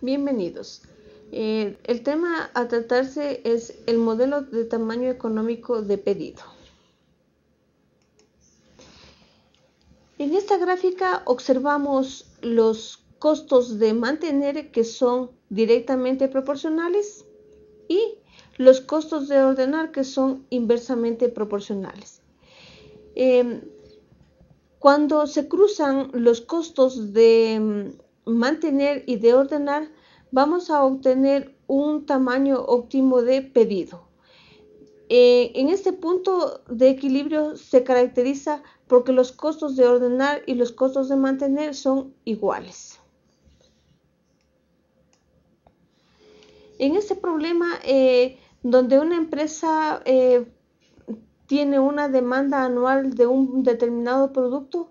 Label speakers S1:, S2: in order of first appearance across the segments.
S1: Bienvenidos. Eh, el tema a tratarse es el modelo de tamaño económico de pedido. En esta gráfica observamos los costos de mantener que son directamente proporcionales y los costos de ordenar que son inversamente proporcionales. Eh, cuando se cruzan los costos de mm, mantener y de ordenar, vamos a obtener un tamaño óptimo de pedido. Eh, en este punto de equilibrio se caracteriza porque los costos de ordenar y los costos de mantener son iguales. En este problema, eh, donde una empresa eh, tiene una demanda anual de un determinado producto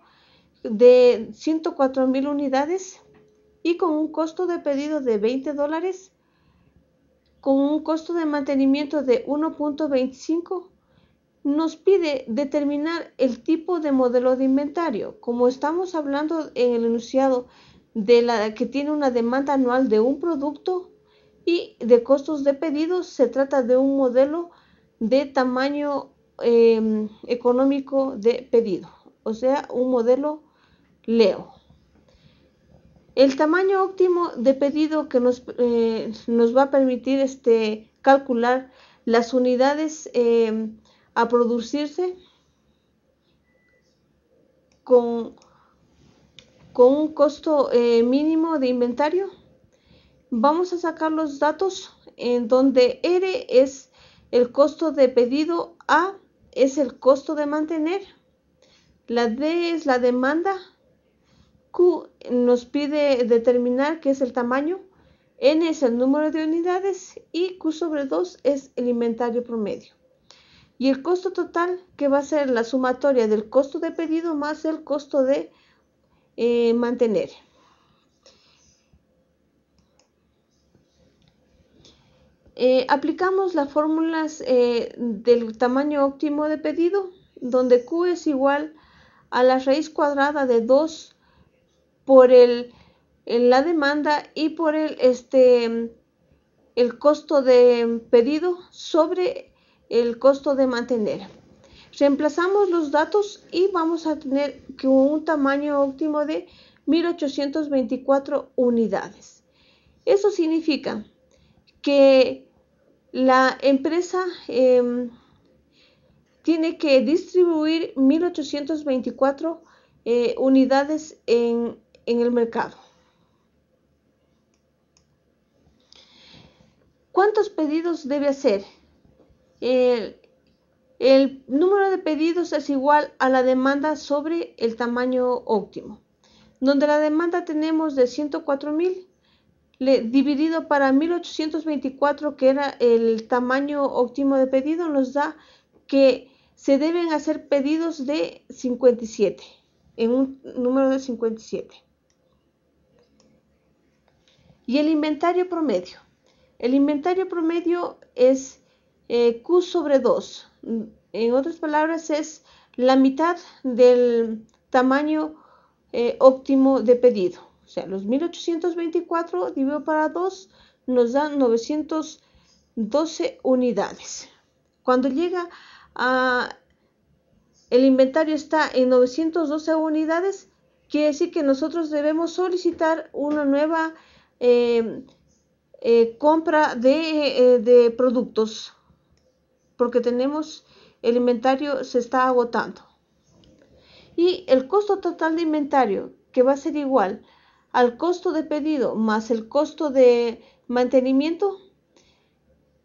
S1: de 104 mil unidades, y con un costo de pedido de 20 dólares, con un costo de mantenimiento de 1.25, nos pide determinar el tipo de modelo de inventario. Como estamos hablando en el enunciado de la que tiene una demanda anual de un producto y de costos de pedido, se trata de un modelo de tamaño eh, económico de pedido, o sea, un modelo Leo. El tamaño óptimo de pedido que nos, eh, nos va a permitir este, calcular las unidades em, a producirse con, un costo eh, mínimo de inventario. Vamos a sacar los datos en donde R es el costo de pedido, A es el costo de mantener, la D es la demanda Q nos pide determinar qué es el tamaño, N es el número de unidades y Q sobre 2 es el inventario promedio. Y el costo total, que va a ser la sumatoria del costo de pedido más el costo de eh, mantener. Eh, aplicamos las fórmulas eh, del tamaño óptimo de pedido, donde Q es igual a la raíz cuadrada de 2 por el, la demanda y por el, este, el costo de pedido sobre el costo de mantener. Reemplazamos los datos y vamos a tener que un tamaño óptimo de 1824 unidades. Eso significa que la empresa em, tiene que distribuir 1824 eh, unidades en en el mercado. ¿Cuántos pedidos debe hacer? El, el, número de pedidos es igual a la demanda sobre el tamaño óptimo. Donde la demanda tenemos de 104.000 dividido para 1824, que era el tamaño óptimo de pedido, nos da que se deben hacer pedidos de 57, en un número de 57. Y el inventario promedio. El inventario promedio es eh, Q sobre 2. En otras palabras, es la mitad del tamaño eh, óptimo de pedido. O sea, los 1824 dividido para 2 nos da 912 unidades. Cuando llega a el inventario está en 912 unidades, quiere decir que nosotros debemos solicitar una nueva Em, eh, compra de, eh, de, productos porque tenemos el inventario se está agotando y el costo total de inventario que va a ser igual al costo de pedido más el costo de mantenimiento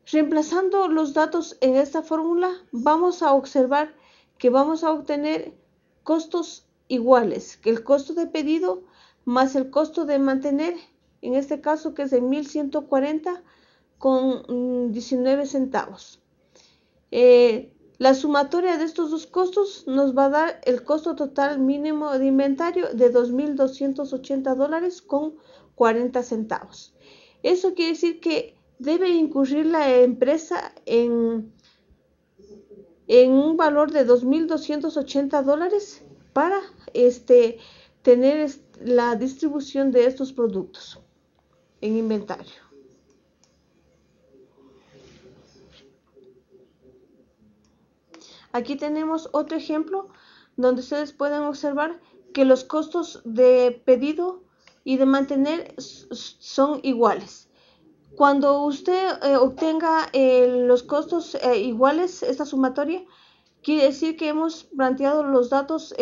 S1: reemplazando los datos en esta fórmula vamos a observar que vamos a obtener costos iguales que el costo de pedido más el costo de mantener en este caso que es de 1140 con 19 mm, centavos. Eh, la sumatoria de estos dos costos nos va a dar el costo total mínimo de inventario de 2.280 dólares con 40 centavos. Eso quiere decir que debe incurrir la empresa en, en un valor de 2.280 dólares para este, tener este, la distribución de estos productos en inventario. Aquí tenemos otro ejemplo donde ustedes pueden observar que los costos de pedido y de mantener son iguales. Cuando usted eh, obtenga eh, los costos eh, iguales, esta sumatoria, quiere decir que hemos planteado los datos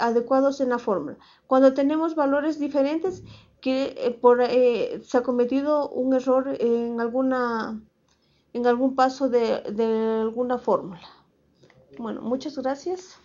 S1: adecuados en la fórmula. Cuando tenemos valores diferentes, que eh, por, eh, se ha cometido un error en, alguna, en algún paso de, de alguna fórmula. Bueno, muchas gracias.